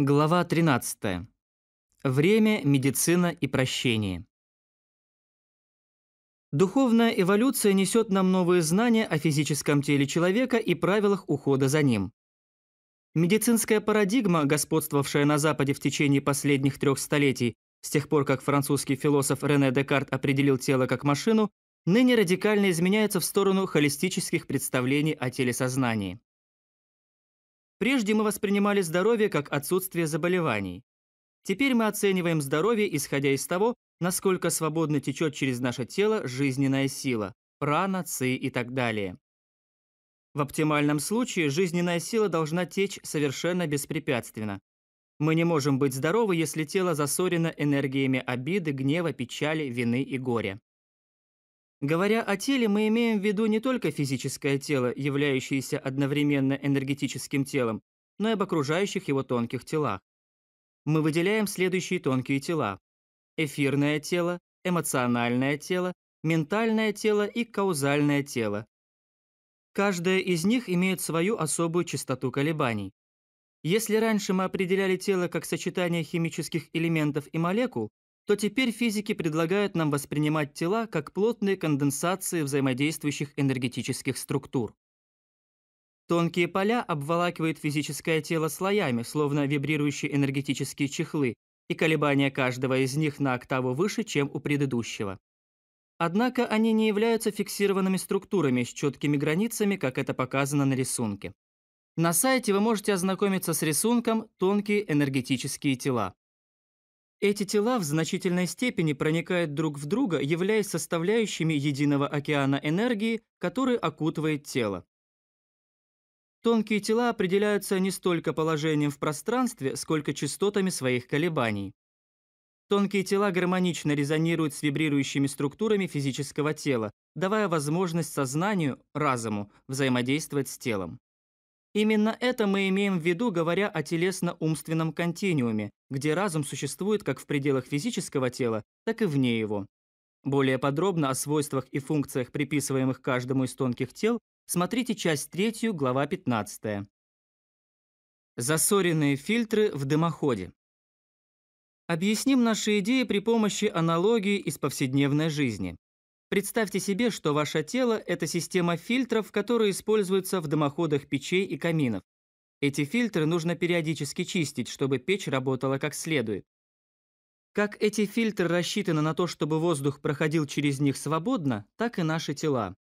Глава 13. Время, медицина и прощение. Духовная эволюция несет нам новые знания о физическом теле человека и правилах ухода за ним. Медицинская парадигма, господствовавшая на Западе в течение последних трех столетий, с тех пор, как французский философ Рене Декарт определил тело как машину, ныне радикально изменяется в сторону холистических представлений о телесознании. Прежде мы воспринимали здоровье как отсутствие заболеваний. Теперь мы оцениваем здоровье, исходя из того, насколько свободно течет через наше тело жизненная сила, прана, ци и так далее. В оптимальном случае жизненная сила должна течь совершенно беспрепятственно. Мы не можем быть здоровы, если тело засорено энергиями обиды, гнева, печали, вины и горя. Говоря о теле, мы имеем в виду не только физическое тело, являющееся одновременно энергетическим телом, но и об окружающих его тонких телах. Мы выделяем следующие тонкие тела. Эфирное тело, эмоциональное тело, ментальное тело и каузальное тело. Каждая из них имеет свою особую частоту колебаний. Если раньше мы определяли тело как сочетание химических элементов и молекул, то теперь физики предлагают нам воспринимать тела как плотные конденсации взаимодействующих энергетических структур. Тонкие поля обволакивают физическое тело слоями, словно вибрирующие энергетические чехлы, и колебания каждого из них на октаву выше, чем у предыдущего. Однако они не являются фиксированными структурами с четкими границами, как это показано на рисунке. На сайте вы можете ознакомиться с рисунком «Тонкие энергетические тела». Эти тела в значительной степени проникают друг в друга, являясь составляющими единого океана энергии, который окутывает тело. Тонкие тела определяются не столько положением в пространстве, сколько частотами своих колебаний. Тонкие тела гармонично резонируют с вибрирующими структурами физического тела, давая возможность сознанию, разуму, взаимодействовать с телом. Именно это мы имеем в виду, говоря о телесно-умственном континууме, где разум существует как в пределах физического тела, так и вне его. Более подробно о свойствах и функциях, приписываемых каждому из тонких тел, смотрите часть 3, глава 15. Засоренные фильтры в дымоходе. Объясним наши идеи при помощи аналогии из повседневной жизни. Представьте себе, что ваше тело – это система фильтров, которые используются в дымоходах печей и каминов. Эти фильтры нужно периодически чистить, чтобы печь работала как следует. Как эти фильтры рассчитаны на то, чтобы воздух проходил через них свободно, так и наши тела.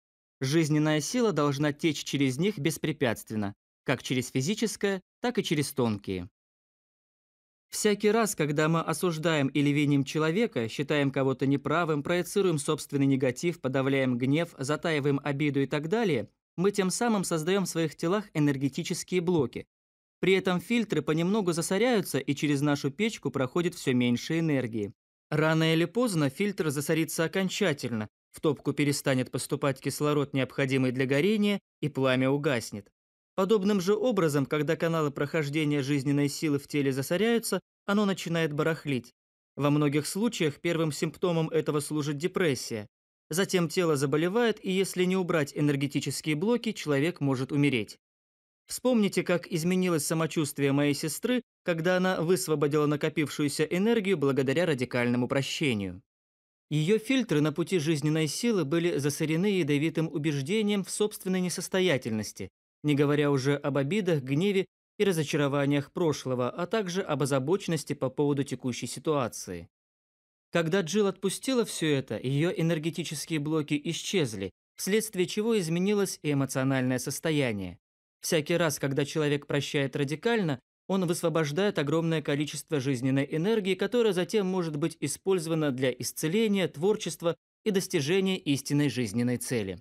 Жизненная сила должна течь через них беспрепятственно, как через физическое, так и через тонкие. Всякий раз, когда мы осуждаем или виним человека, считаем кого-то неправым, проецируем собственный негатив, подавляем гнев, затаиваем обиду и так далее, мы тем самым создаем в своих телах энергетические блоки. При этом фильтры понемногу засоряются, и через нашу печку проходит все меньше энергии. Рано или поздно фильтр засорится окончательно, в топку перестанет поступать кислород, необходимый для горения, и пламя угаснет. Подобным же образом, когда каналы прохождения жизненной силы в теле засоряются, оно начинает барахлить. Во многих случаях первым симптомом этого служит депрессия. Затем тело заболевает, и если не убрать энергетические блоки, человек может умереть. Вспомните, как изменилось самочувствие моей сестры, когда она высвободила накопившуюся энергию благодаря радикальному прощению. Ее фильтры на пути жизненной силы были засорены ядовитым убеждением в собственной несостоятельности, не говоря уже об обидах, гневе и разочарованиях прошлого, а также об озабоченности по поводу текущей ситуации. Когда Джилл отпустила все это, ее энергетические блоки исчезли, вследствие чего изменилось и эмоциональное состояние. Всякий раз, когда человек прощает радикально, он высвобождает огромное количество жизненной энергии, которая затем может быть использована для исцеления, творчества и достижения истинной жизненной цели.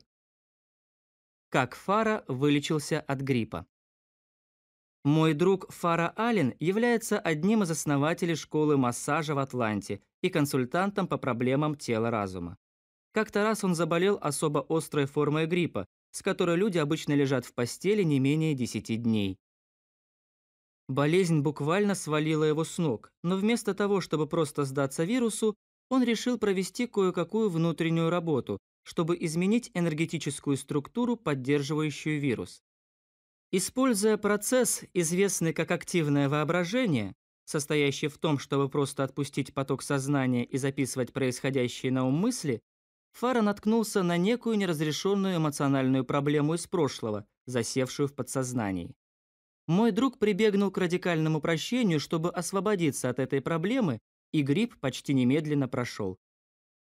Как Фара вылечился от гриппа. Мой друг Фара Аллен является одним из основателей школы массажа в Атланте и консультантом по проблемам тела-разума. Как-то раз он заболел особо острой формой гриппа, с которой люди обычно лежат в постели не менее 10 дней. Болезнь буквально свалила его с ног, но вместо того, чтобы просто сдаться вирусу, он решил провести кое-какую внутреннюю работу, чтобы изменить энергетическую структуру, поддерживающую вирус. Используя процесс, известный как активное воображение, состоящий в том, чтобы просто отпустить поток сознания и записывать происходящие на ум мысли, Фара наткнулся на некую неразрешенную эмоциональную проблему из прошлого, засевшую в подсознании. Мой друг прибегнул к радикальному прощению, чтобы освободиться от этой проблемы, и грипп почти немедленно прошел.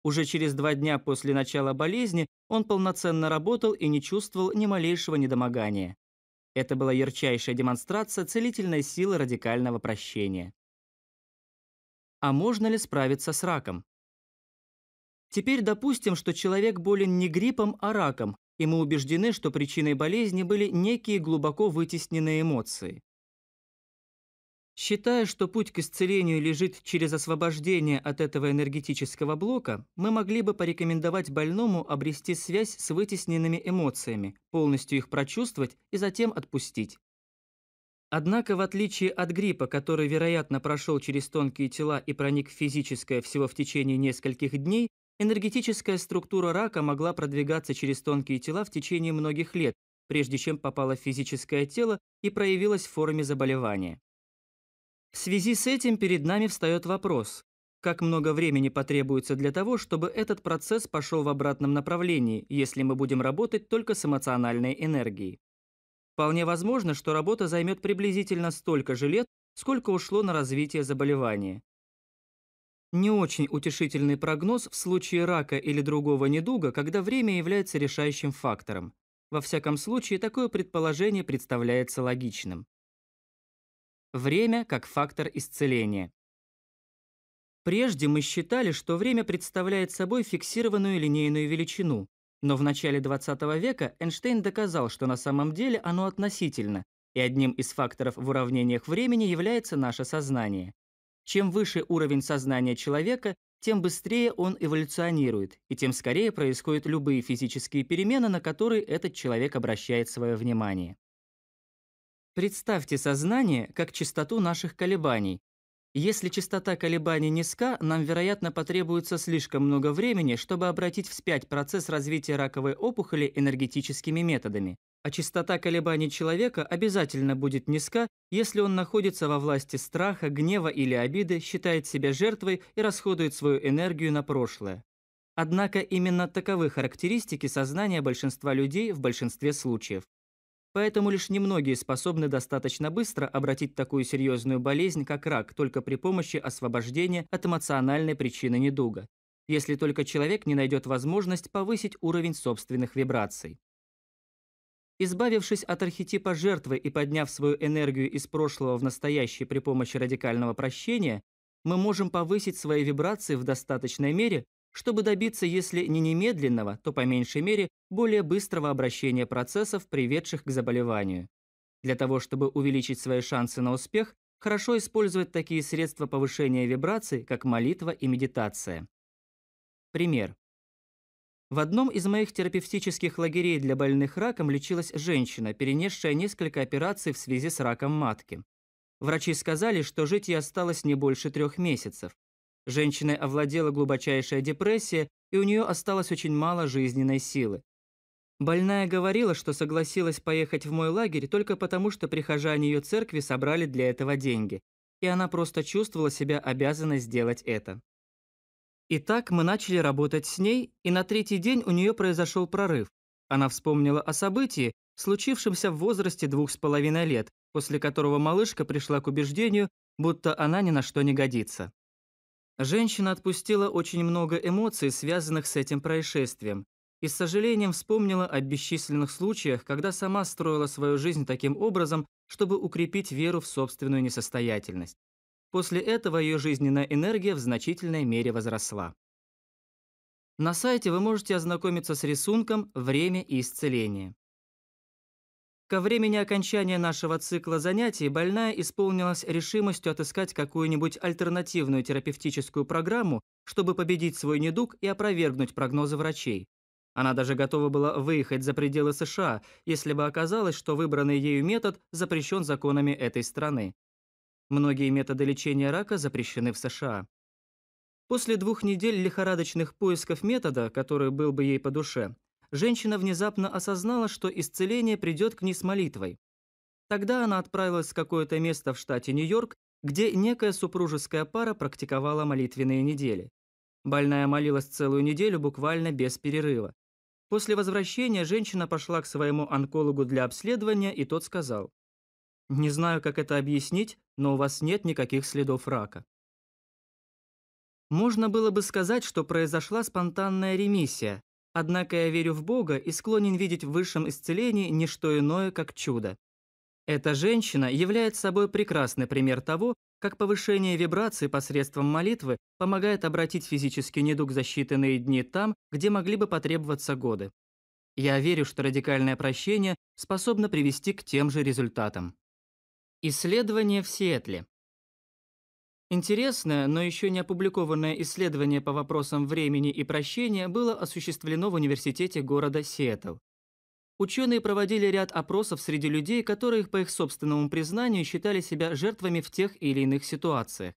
Уже через два дня после начала болезни он полноценно работал и не чувствовал ни малейшего недомогания. Это была ярчайшая демонстрация целительной силы радикального прощения. А можно ли справиться с раком? Теперь допустим, что человек болен не гриппом, а раком, и мы убеждены, что причиной болезни были некие глубоко вытесненные эмоции. Считая, что путь к исцелению лежит через освобождение от этого энергетического блока, мы могли бы порекомендовать больному обрести связь с вытесненными эмоциями, полностью их прочувствовать и затем отпустить. Однако, в отличие от гриппа, который, вероятно, прошел через тонкие тела и проник в физическое всего в течение нескольких дней, энергетическая структура рака могла продвигаться через тонкие тела в течение многих лет, прежде чем попала в физическое тело и проявилась в форме заболевания. В связи с этим перед нами встает вопрос, как много времени потребуется для того, чтобы этот процесс пошел в обратном направлении, если мы будем работать только с эмоциональной энергией. Вполне возможно, что работа займет приблизительно столько же лет, сколько ушло на развитие заболевания. Не очень утешительный прогноз в случае рака или другого недуга, когда время является решающим фактором. Во всяком случае, такое предположение представляется логичным. Время как фактор исцеления. Прежде мы считали, что время представляет собой фиксированную линейную величину, но в начале 20 века Эйнштейн доказал, что на самом деле оно относительно, и одним из факторов в уравнениях времени является наше сознание. Чем выше уровень сознания человека, тем быстрее он эволюционирует, и тем скорее происходят любые физические перемены, на которые этот человек обращает свое внимание. Представьте сознание как частоту наших колебаний. Если частота колебаний низка, нам, вероятно, потребуется слишком много времени, чтобы обратить вспять процесс развития раковой опухоли энергетическими методами. А частота колебаний человека обязательно будет низка, если он находится во власти страха, гнева или обиды, считает себя жертвой и расходует свою энергию на прошлое. Однако именно таковы характеристики сознания большинства людей в большинстве случаев. Поэтому лишь немногие способны достаточно быстро обратить такую серьезную болезнь, как рак, только при помощи освобождения от эмоциональной причины недуга, если только человек не найдет возможность повысить уровень собственных вибраций. Избавившись от архетипа жертвы и подняв свою энергию из прошлого в настоящее при помощи радикального прощения, мы можем повысить свои вибрации в достаточной мере, чтобы добиться, если не немедленного, то по меньшей мере более быстрого обращения процессов, приведших к заболеванию. Для того, чтобы увеличить свои шансы на успех, хорошо использовать такие средства повышения вибраций, как молитва и медитация. Пример. В одном из моих терапевтических лагерей для больных раком лечилась женщина, перенесшая несколько операций в связи с раком матки. Врачи сказали, что жить ей осталось не больше трех месяцев. Женщиной овладела глубочайшая депрессия, и у нее осталось очень мало жизненной силы. Больная говорила, что согласилась поехать в мой лагерь только потому, что прихожане ее церкви собрали для этого деньги, и она просто чувствовала себя обязанной сделать это. Итак, мы начали работать с ней, и на третий день у нее произошел прорыв. Она вспомнила о событии, случившемся в возрасте двух с половиной лет, после которого малышка пришла к убеждению, будто она ни на что не годится. Женщина отпустила очень много эмоций, связанных с этим происшествием, и с сожалением вспомнила о бесчисленных случаях, когда сама строила свою жизнь таким образом, чтобы укрепить веру в собственную несостоятельность. После этого ее жизненная энергия в значительной мере возросла. На сайте вы можете ознакомиться с рисунком «Время и исцеление». Ко времени окончания нашего цикла занятий больная исполнилась решимостью отыскать какую-нибудь альтернативную терапевтическую программу, чтобы победить свой недуг и опровергнуть прогнозы врачей. Она даже готова была выехать за пределы США, если бы оказалось, что выбранный ею метод запрещен законами этой страны. Многие методы лечения рака запрещены в США. После двух недель лихорадочных поисков метода, который был бы ей по душе, женщина внезапно осознала, что исцеление придет к ней с молитвой. Тогда она отправилась в какое-то место в штате Нью-Йорк, где некая супружеская пара практиковала молитвенные недели. Больная молилась целую неделю буквально без перерыва. После возвращения женщина пошла к своему онкологу для обследования, и тот сказал, «Не знаю, как это объяснить, но у вас нет никаких следов рака». Можно было бы сказать, что произошла спонтанная ремиссия, Однако я верю в Бога и склонен видеть в высшем исцелении не что иное, как чудо. Эта женщина является собой прекрасный пример того, как повышение вибрации посредством молитвы помогает обратить физический недуг за считанные дни там, где могли бы потребоваться годы. Я верю, что радикальное прощение способно привести к тем же результатам. Исследование в Сиэтле. Интересное, но еще не опубликованное исследование по вопросам времени и прощения было осуществлено в университете города Сиэтл. Ученые проводили ряд опросов среди людей, которые, по их собственному признанию, считали себя жертвами в тех или иных ситуациях.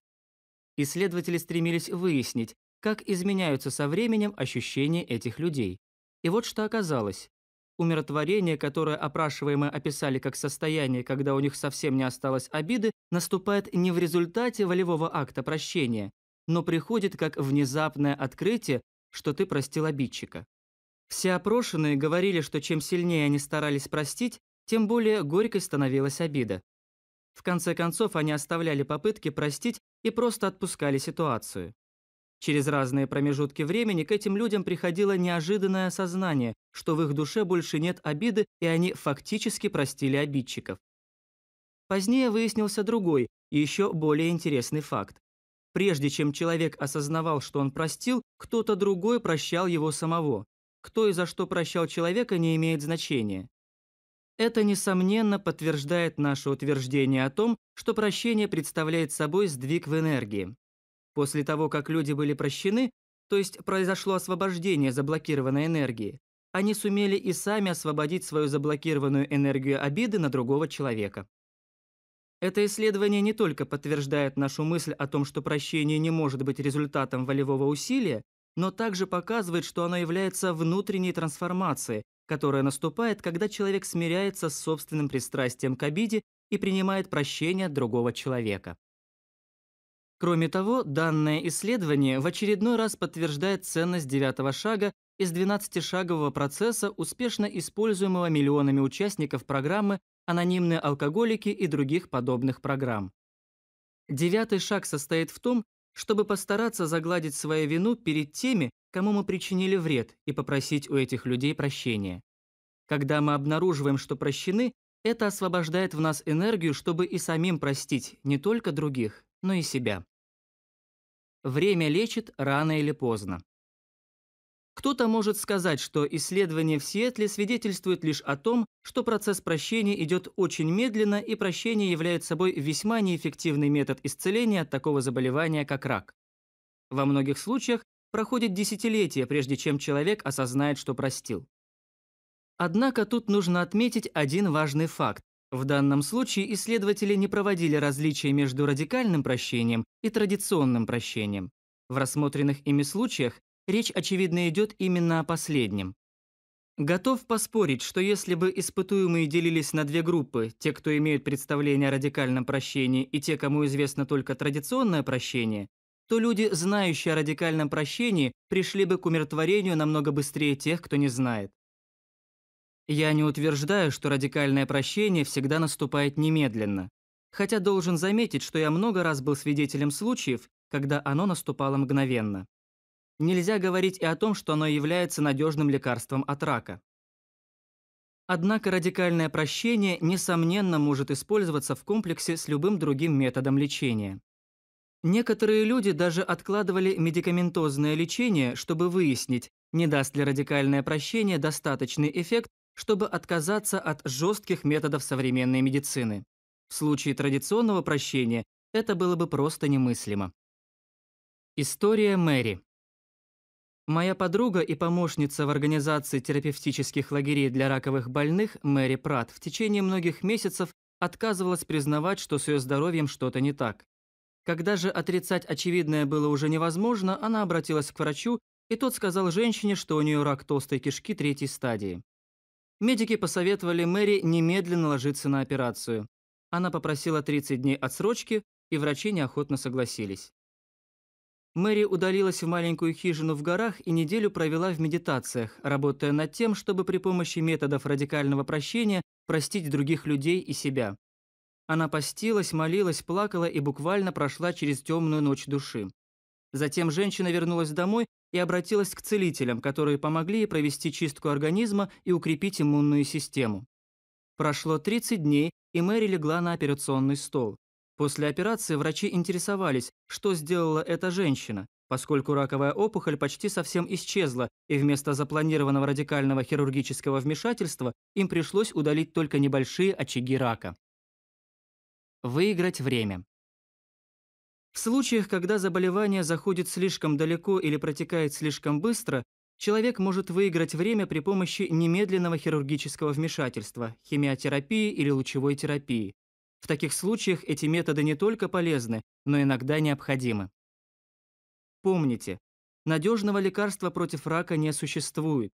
Исследователи стремились выяснить, как изменяются со временем ощущения этих людей. И вот что оказалось. Умиротворение, которое опрашиваемые описали как состояние, когда у них совсем не осталось обиды, наступает не в результате волевого акта прощения, но приходит как внезапное открытие, что ты простил обидчика. Все опрошенные говорили, что чем сильнее они старались простить, тем более горькой становилась обида. В конце концов, они оставляли попытки простить и просто отпускали ситуацию. Через разные промежутки времени к этим людям приходило неожиданное осознание, что в их душе больше нет обиды, и они фактически простили обидчиков. Позднее выяснился другой, еще более интересный факт. Прежде чем человек осознавал, что он простил, кто-то другой прощал его самого. Кто и за что прощал человека не имеет значения. Это, несомненно, подтверждает наше утверждение о том, что прощение представляет собой сдвиг в энергии. После того, как люди были прощены, то есть произошло освобождение заблокированной энергии, они сумели и сами освободить свою заблокированную энергию обиды на другого человека. Это исследование не только подтверждает нашу мысль о том, что прощение не может быть результатом волевого усилия, но также показывает, что оно является внутренней трансформацией, которая наступает, когда человек смиряется с собственным пристрастием к обиде и принимает прощение от другого человека. Кроме того, данное исследование в очередной раз подтверждает ценность девятого шага из 12-шагового процесса, успешно используемого миллионами участников программы «Анонимные алкоголики» и других подобных программ. Девятый шаг состоит в том, чтобы постараться загладить свою вину перед теми, кому мы причинили вред, и попросить у этих людей прощения. Когда мы обнаруживаем, что прощены, это освобождает в нас энергию, чтобы и самим простить не только других, но и себя. Время лечит рано или поздно. Кто-то может сказать, что исследования в Сиэтле свидетельствуют лишь о том, что процесс прощения идет очень медленно, и прощение является собой весьма неэффективный метод исцеления от такого заболевания, как рак. Во многих случаях проходит десятилетия, прежде чем человек осознает, что простил. Однако тут нужно отметить один важный факт. В данном случае исследователи не проводили различия между радикальным прощением и традиционным прощением. В рассмотренных ими случаях речь, очевидно, идет именно о последнем. Готов поспорить, что если бы испытуемые делились на две группы, те, кто имеют представление о радикальном прощении, и те, кому известно только традиционное прощение, то люди, знающие о радикальном прощении, пришли бы к умиротворению намного быстрее тех, кто не знает. Я не утверждаю, что радикальное прощение всегда наступает немедленно. Хотя должен заметить, что я много раз был свидетелем случаев, когда оно наступало мгновенно. Нельзя говорить и о том, что оно является надежным лекарством от рака. Однако радикальное прощение, несомненно, может использоваться в комплексе с любым другим методом лечения. Некоторые люди даже откладывали медикаментозное лечение, чтобы выяснить, не даст ли радикальное прощение достаточный эффект чтобы отказаться от жестких методов современной медицины. В случае традиционного прощения это было бы просто немыслимо. История Мэри. Моя подруга и помощница в организации терапевтических лагерей для раковых больных Мэри Прат в течение многих месяцев отказывалась признавать, что с ее здоровьем что-то не так. Когда же отрицать очевидное было уже невозможно, она обратилась к врачу, и тот сказал женщине, что у нее рак толстой кишки третьей стадии. Медики посоветовали Мэри немедленно ложиться на операцию. Она попросила 30 дней отсрочки, и врачи неохотно согласились. Мэри удалилась в маленькую хижину в горах и неделю провела в медитациях, работая над тем, чтобы при помощи методов радикального прощения простить других людей и себя. Она постилась, молилась, плакала и буквально прошла через темную ночь души. Затем женщина вернулась домой и обратилась к целителям, которые помогли ей провести чистку организма и укрепить иммунную систему. Прошло 30 дней, и Мэри легла на операционный стол. После операции врачи интересовались, что сделала эта женщина, поскольку раковая опухоль почти совсем исчезла, и вместо запланированного радикального хирургического вмешательства им пришлось удалить только небольшие очаги рака. Выиграть время. В случаях, когда заболевание заходит слишком далеко или протекает слишком быстро, человек может выиграть время при помощи немедленного хирургического вмешательства, химиотерапии или лучевой терапии. В таких случаях эти методы не только полезны, но иногда необходимы. Помните, надежного лекарства против рака не существует.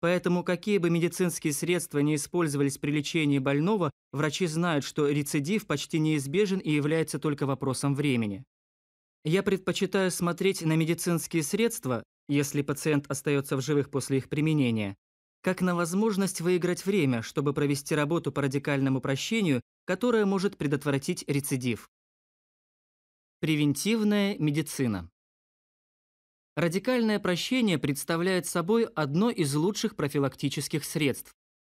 Поэтому какие бы медицинские средства не использовались при лечении больного, врачи знают, что рецидив почти неизбежен и является только вопросом времени. Я предпочитаю смотреть на медицинские средства, если пациент остается в живых после их применения, как на возможность выиграть время, чтобы провести работу по радикальному прощению, которая может предотвратить рецидив. Превентивная медицина. Радикальное прощение представляет собой одно из лучших профилактических средств.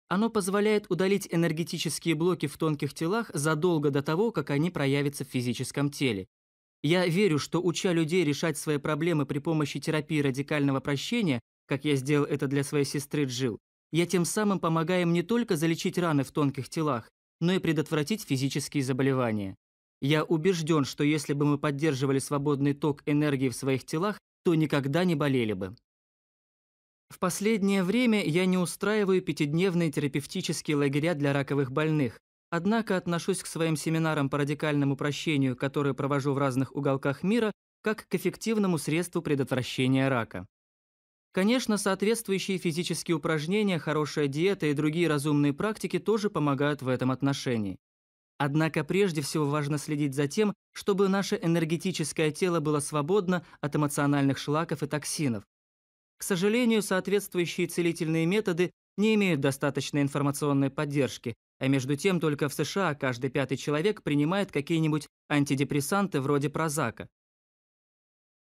Оно позволяет удалить энергетические блоки в тонких телах задолго до того, как они проявятся в физическом теле, я верю, что уча людей решать свои проблемы при помощи терапии радикального прощения, как я сделал это для своей сестры Джил, я тем самым помогаю им не только залечить раны в тонких телах, но и предотвратить физические заболевания. Я убежден, что если бы мы поддерживали свободный ток энергии в своих телах, то никогда не болели бы. В последнее время я не устраиваю пятидневные терапевтические лагеря для раковых больных, Однако отношусь к своим семинарам по радикальному прощению, которые провожу в разных уголках мира, как к эффективному средству предотвращения рака. Конечно, соответствующие физические упражнения, хорошая диета и другие разумные практики тоже помогают в этом отношении. Однако прежде всего важно следить за тем, чтобы наше энергетическое тело было свободно от эмоциональных шлаков и токсинов. К сожалению, соответствующие целительные методы не имеют достаточной информационной поддержки, а между тем только в США каждый пятый человек принимает какие-нибудь антидепрессанты вроде Прозака.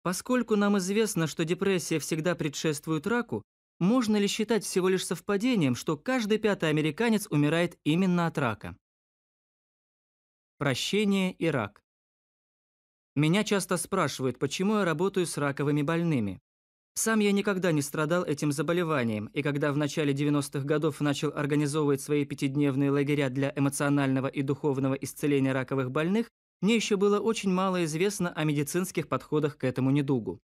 Поскольку нам известно, что депрессия всегда предшествует раку, можно ли считать всего лишь совпадением, что каждый пятый американец умирает именно от рака? Прощение и рак. Меня часто спрашивают, почему я работаю с раковыми больными. Сам я никогда не страдал этим заболеванием, и когда в начале 90-х годов начал организовывать свои пятидневные лагеря для эмоционального и духовного исцеления раковых больных, мне еще было очень мало известно о медицинских подходах к этому недугу.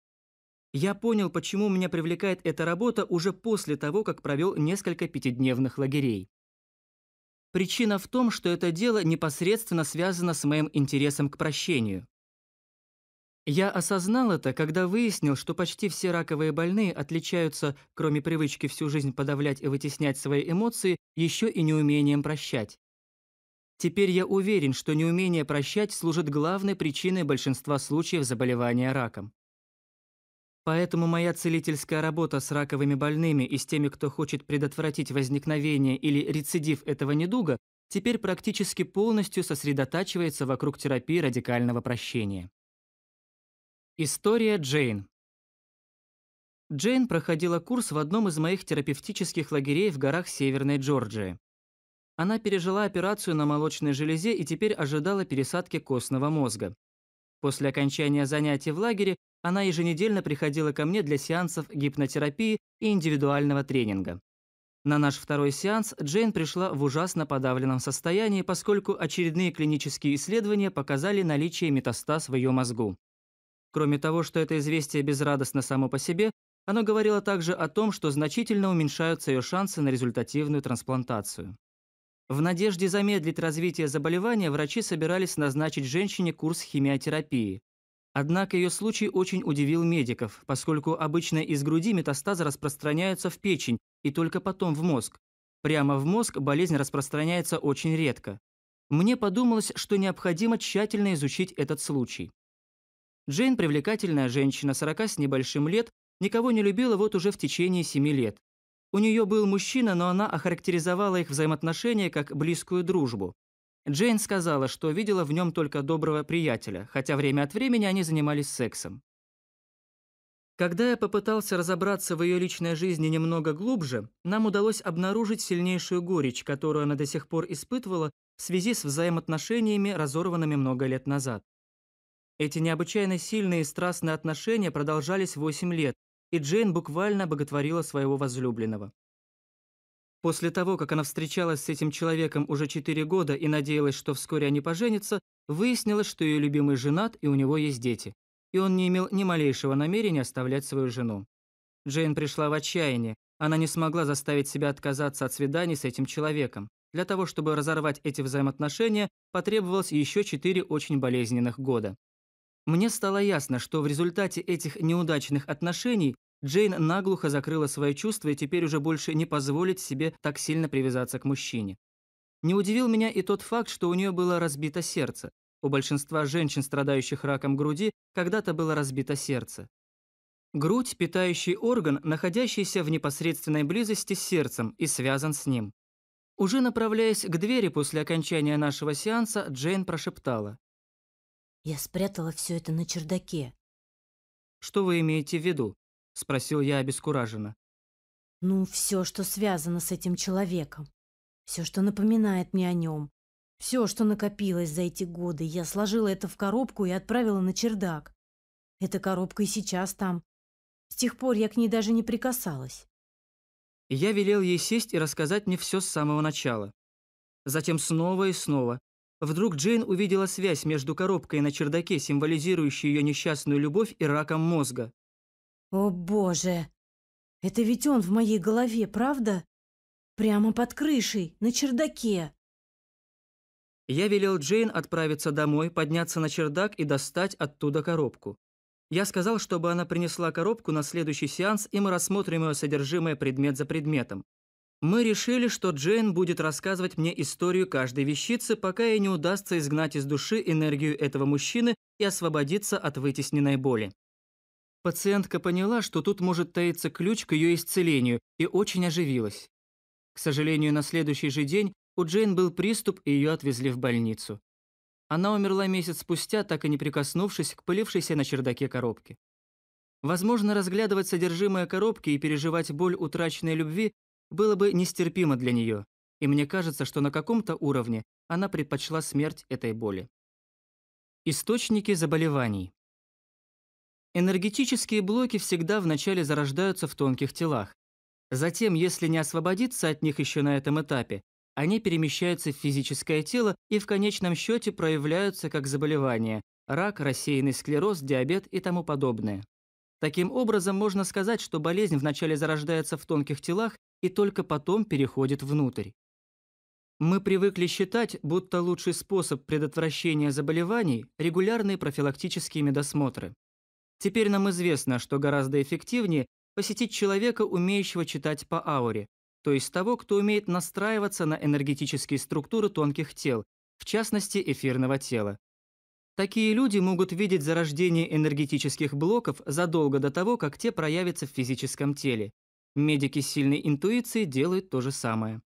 Я понял, почему меня привлекает эта работа уже после того, как провел несколько пятидневных лагерей. Причина в том, что это дело непосредственно связано с моим интересом к прощению. Я осознал это, когда выяснил, что почти все раковые больные отличаются, кроме привычки всю жизнь подавлять и вытеснять свои эмоции, еще и неумением прощать. Теперь я уверен, что неумение прощать служит главной причиной большинства случаев заболевания раком. Поэтому моя целительская работа с раковыми больными и с теми, кто хочет предотвратить возникновение или рецидив этого недуга, теперь практически полностью сосредотачивается вокруг терапии радикального прощения. История Джейн. Джейн проходила курс в одном из моих терапевтических лагерей в горах Северной Джорджии. Она пережила операцию на молочной железе и теперь ожидала пересадки костного мозга. После окончания занятий в лагере она еженедельно приходила ко мне для сеансов гипнотерапии и индивидуального тренинга. На наш второй сеанс Джейн пришла в ужасно подавленном состоянии, поскольку очередные клинические исследования показали наличие метастаз в ее мозгу. Кроме того, что это известие безрадостно само по себе, оно говорило также о том, что значительно уменьшаются ее шансы на результативную трансплантацию. В надежде замедлить развитие заболевания врачи собирались назначить женщине курс химиотерапии. Однако ее случай очень удивил медиков, поскольку обычно из груди метастазы распространяются в печень и только потом в мозг. Прямо в мозг болезнь распространяется очень редко. Мне подумалось, что необходимо тщательно изучить этот случай. Джейн, привлекательная женщина, 40 с небольшим лет, никого не любила вот уже в течение 7 лет. У нее был мужчина, но она охарактеризовала их взаимоотношения как близкую дружбу. Джейн сказала, что видела в нем только доброго приятеля, хотя время от времени они занимались сексом. Когда я попытался разобраться в ее личной жизни немного глубже, нам удалось обнаружить сильнейшую горечь, которую она до сих пор испытывала в связи с взаимоотношениями, разорванными много лет назад. Эти необычайно сильные и страстные отношения продолжались 8 лет, и Джейн буквально боготворила своего возлюбленного. После того, как она встречалась с этим человеком уже 4 года и надеялась, что вскоре они поженятся, выяснилось, что ее любимый женат и у него есть дети. И он не имел ни малейшего намерения оставлять свою жену. Джейн пришла в отчаяние. Она не смогла заставить себя отказаться от свиданий с этим человеком. Для того, чтобы разорвать эти взаимоотношения, потребовалось еще четыре очень болезненных года. Мне стало ясно, что в результате этих неудачных отношений Джейн наглухо закрыла свои чувства и теперь уже больше не позволит себе так сильно привязаться к мужчине. Не удивил меня и тот факт, что у нее было разбито сердце. У большинства женщин, страдающих раком груди, когда-то было разбито сердце. Грудь – питающий орган, находящийся в непосредственной близости с сердцем и связан с ним. Уже направляясь к двери после окончания нашего сеанса, Джейн прошептала. Я спрятала все это на чердаке. «Что вы имеете в виду?» — спросил я обескураженно. «Ну, все, что связано с этим человеком. Все, что напоминает мне о нем. Все, что накопилось за эти годы, я сложила это в коробку и отправила на чердак. Эта коробка и сейчас там. С тех пор я к ней даже не прикасалась». Я велел ей сесть и рассказать мне все с самого начала. Затем снова и снова, Вдруг Джейн увидела связь между коробкой на чердаке, символизирующей ее несчастную любовь и раком мозга. «О боже! Это ведь он в моей голове, правда? Прямо под крышей, на чердаке!» Я велел Джейн отправиться домой, подняться на чердак и достать оттуда коробку. Я сказал, чтобы она принесла коробку на следующий сеанс, и мы рассмотрим ее содержимое предмет за предметом. Мы решили, что Джейн будет рассказывать мне историю каждой вещицы, пока ей не удастся изгнать из души энергию этого мужчины и освободиться от вытесненной боли. Пациентка поняла, что тут может таиться ключ к ее исцелению, и очень оживилась. К сожалению, на следующий же день у Джейн был приступ, и ее отвезли в больницу. Она умерла месяц спустя, так и не прикоснувшись к пылившейся на чердаке коробке. Возможно, разглядывать содержимое коробки и переживать боль утраченной любви было бы нестерпимо для нее, и мне кажется, что на каком-то уровне она предпочла смерть этой боли. Источники заболеваний. Энергетические блоки всегда вначале зарождаются в тонких телах. Затем, если не освободиться от них еще на этом этапе, они перемещаются в физическое тело и в конечном счете проявляются как заболевания – рак, рассеянный склероз, диабет и тому подобное. Таким образом, можно сказать, что болезнь вначале зарождается в тонких телах и только потом переходит внутрь. Мы привыкли считать, будто лучший способ предотвращения заболеваний – регулярные профилактические медосмотры. Теперь нам известно, что гораздо эффективнее посетить человека, умеющего читать по ауре, то есть того, кто умеет настраиваться на энергетические структуры тонких тел, в частности эфирного тела. Такие люди могут видеть зарождение энергетических блоков задолго до того, как те проявятся в физическом теле, Медики с сильной интуицией делают то же самое.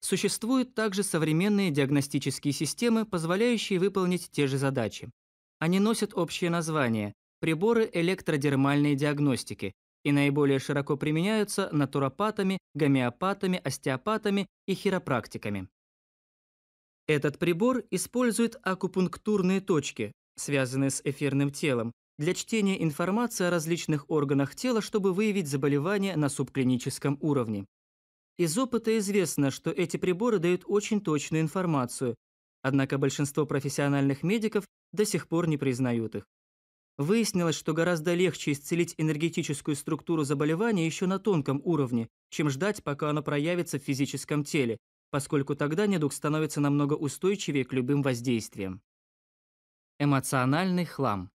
Существуют также современные диагностические системы, позволяющие выполнить те же задачи. Они носят общее название – приборы электродермальной диагностики и наиболее широко применяются натуропатами, гомеопатами, остеопатами и хиропрактиками. Этот прибор использует акупунктурные точки, связанные с эфирным телом, для чтения информации о различных органах тела, чтобы выявить заболевания на субклиническом уровне. Из опыта известно, что эти приборы дают очень точную информацию, однако большинство профессиональных медиков до сих пор не признают их. Выяснилось, что гораздо легче исцелить энергетическую структуру заболевания еще на тонком уровне, чем ждать, пока оно проявится в физическом теле, поскольку тогда недуг становится намного устойчивее к любым воздействиям. Эмоциональный хлам.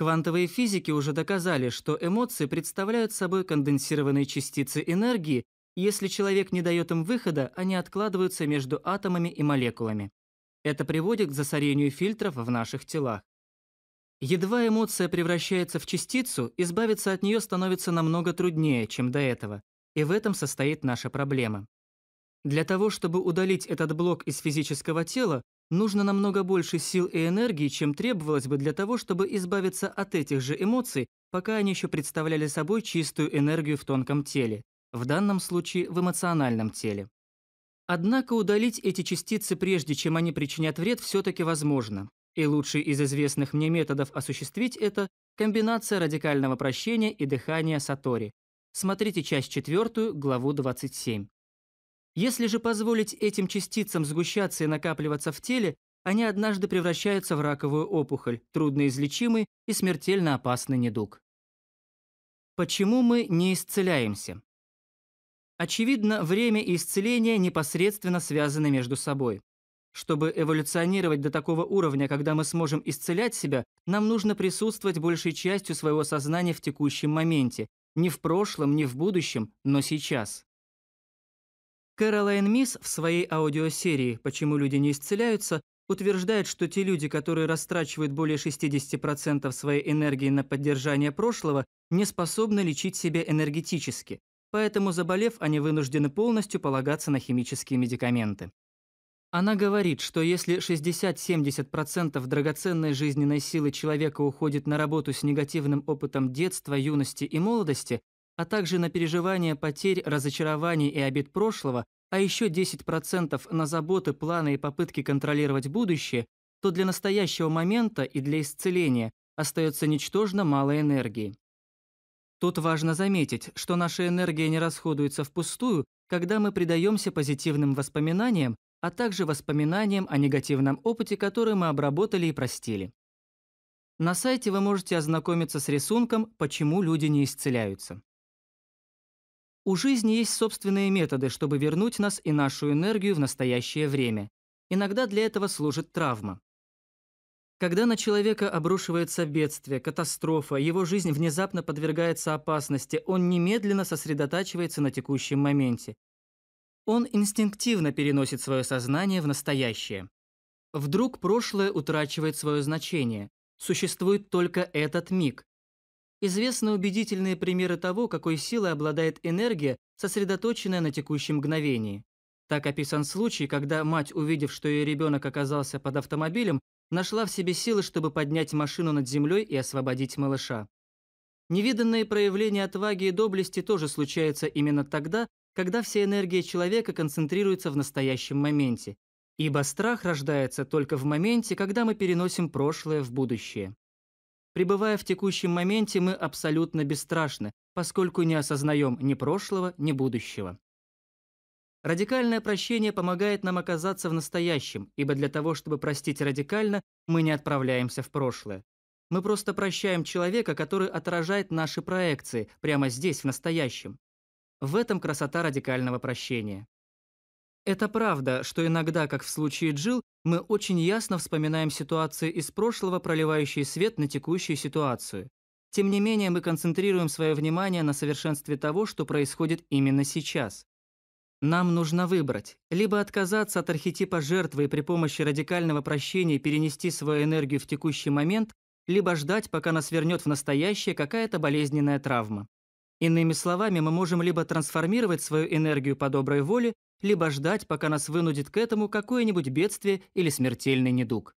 Квантовые физики уже доказали, что эмоции представляют собой конденсированные частицы энергии, если человек не дает им выхода, они откладываются между атомами и молекулами. Это приводит к засорению фильтров в наших телах. Едва эмоция превращается в частицу, избавиться от нее становится намного труднее, чем до этого. И в этом состоит наша проблема. Для того, чтобы удалить этот блок из физического тела, Нужно намного больше сил и энергии, чем требовалось бы для того, чтобы избавиться от этих же эмоций, пока они еще представляли собой чистую энергию в тонком теле, в данном случае в эмоциональном теле. Однако удалить эти частицы прежде, чем они причинят вред, все-таки возможно. И лучший из известных мне методов осуществить это – комбинация радикального прощения и дыхания Сатори. Смотрите часть 4, главу 27. Если же позволить этим частицам сгущаться и накапливаться в теле, они однажды превращаются в раковую опухоль, трудноизлечимый и смертельно опасный недуг. Почему мы не исцеляемся? Очевидно, время и исцеление непосредственно связаны между собой. Чтобы эволюционировать до такого уровня, когда мы сможем исцелять себя, нам нужно присутствовать большей частью своего сознания в текущем моменте, не в прошлом, не в будущем, но сейчас. Кэролайн Мисс в своей аудиосерии «Почему люди не исцеляются» утверждает, что те люди, которые растрачивают более 60% своей энергии на поддержание прошлого, не способны лечить себя энергетически, поэтому, заболев, они вынуждены полностью полагаться на химические медикаменты. Она говорит, что если 60-70% драгоценной жизненной силы человека уходит на работу с негативным опытом детства, юности и молодости, а также на переживания потерь, разочарований и обид прошлого, а еще 10% на заботы, планы и попытки контролировать будущее, то для настоящего момента и для исцеления остается ничтожно мало энергии. Тут важно заметить, что наша энергия не расходуется впустую, когда мы предаемся позитивным воспоминаниям, а также воспоминаниям о негативном опыте, который мы обработали и простили. На сайте вы можете ознакомиться с рисунком «Почему люди не исцеляются». У жизни есть собственные методы, чтобы вернуть нас и нашу энергию в настоящее время. Иногда для этого служит травма. Когда на человека обрушивается бедствие, катастрофа, его жизнь внезапно подвергается опасности, он немедленно сосредотачивается на текущем моменте. Он инстинктивно переносит свое сознание в настоящее. Вдруг прошлое утрачивает свое значение. Существует только этот миг. Известны убедительные примеры того, какой силой обладает энергия, сосредоточенная на текущем мгновении. Так описан случай, когда мать, увидев, что ее ребенок оказался под автомобилем, нашла в себе силы, чтобы поднять машину над землей и освободить малыша. Невиданные проявления отваги и доблести тоже случаются именно тогда, когда вся энергия человека концентрируется в настоящем моменте. Ибо страх рождается только в моменте, когда мы переносим прошлое в будущее. Пребывая в текущем моменте, мы абсолютно бесстрашны, поскольку не осознаем ни прошлого, ни будущего. Радикальное прощение помогает нам оказаться в настоящем, ибо для того, чтобы простить радикально, мы не отправляемся в прошлое. Мы просто прощаем человека, который отражает наши проекции прямо здесь, в настоящем. В этом красота радикального прощения. Это правда, что иногда, как в случае Джил, мы очень ясно вспоминаем ситуации из прошлого, проливающие свет на текущую ситуацию. Тем не менее, мы концентрируем свое внимание на совершенстве того, что происходит именно сейчас. Нам нужно выбрать. Либо отказаться от архетипа жертвы и при помощи радикального прощения перенести свою энергию в текущий момент, либо ждать, пока нас вернет в настоящее какая-то болезненная травма. Иными словами, мы можем либо трансформировать свою энергию по доброй воле, либо ждать, пока нас вынудит к этому какое-нибудь бедствие или смертельный недуг.